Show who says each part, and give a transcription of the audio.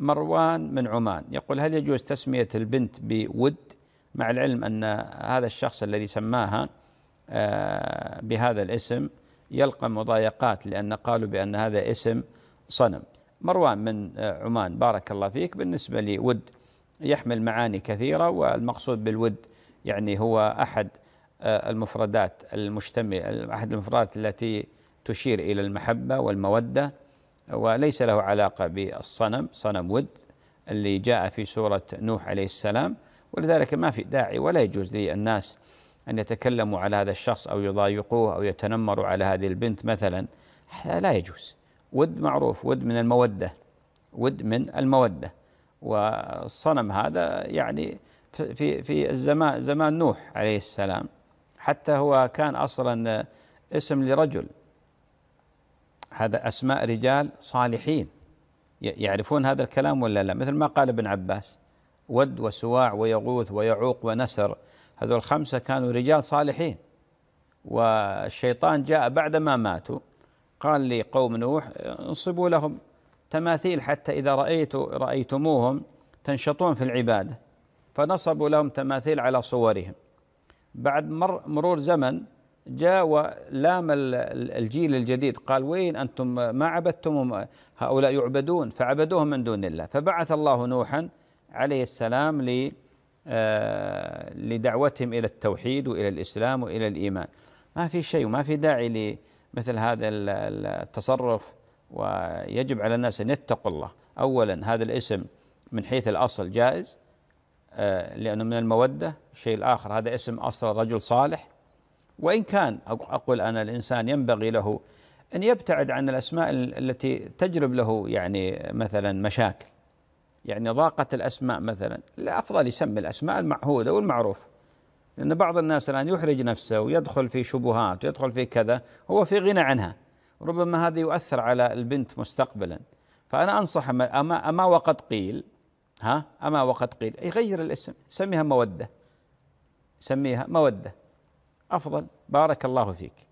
Speaker 1: مروان من عمان يقول هل يجوز تسمية البنت بود مع العلم أن هذا الشخص الذي سماها آه، بهذا الاسم يلقى مضايقات لأن قالوا بأن هذا اسم صنم مروان من آه، عمان بارك الله فيك بالنسبة لود يحمل معاني كثيرة والمقصود بالود يعني هو أحد آه، المفردات المجتمع أحد المفردات التي تشير إلى المحبة والمودة وليس له علاقة بالصنم صنم ود اللي جاء في سورة نوح عليه السلام ولذلك ما في داعي ولا يجوز للناس أن يتكلموا على هذا الشخص أو يضايقوه أو يتنمروا على هذه البنت مثلا لا يجوز ود معروف ود من المودة ود من المودة والصنم هذا يعني في في الزمان زمان نوح عليه السلام حتى هو كان أصلا اسم لرجل هذا أسماء رجال صالحين يعرفون هذا الكلام ولا لا مثل ما قال ابن عباس ود وسواع ويغوث ويعوق ونسر هذول الخمسة كانوا رجال صالحين والشيطان جاء بعد ما ماتوا قال لقوم نوح انصبوا لهم تماثيل حتى إذا رأيت رأيتموهم تنشطون في العبادة فنصبوا لهم تماثيل على صورهم بعد مر مرور زمن جاء ولام الجيل الجديد قال وين أنتم ما عبدتم هؤلاء يعبدون فعبدوهم من دون الله فبعث الله نوحا عليه السلام ل آه، لدعوتهم إلى التوحيد وإلى الإسلام وإلى الإيمان ما في شيء وما في داعي لمثل هذا التصرف ويجب على الناس أن يتقوا الله أولا هذا الاسم من حيث الأصل جائز آه، لأنه من المودة الشيء الآخر هذا اسم أصل رجل صالح وإن كان أقول أنا الإنسان ينبغي له أن يبتعد عن الأسماء التي تجلب له يعني مثلا مشاكل يعني ضاقة الأسماء مثلا الأفضل يسمي الأسماء المعهودة والمعروفة لأن بعض الناس الآن يحرج نفسه ويدخل في شبهات ويدخل في كذا هو في غنى عنها ربما هذا يؤثر على البنت مستقبلا فأنا أنصح أما, أما وقد قيل ها أما وقد قيل يغير الاسم سميها مودة سميها مودة افضل بارك الله فيك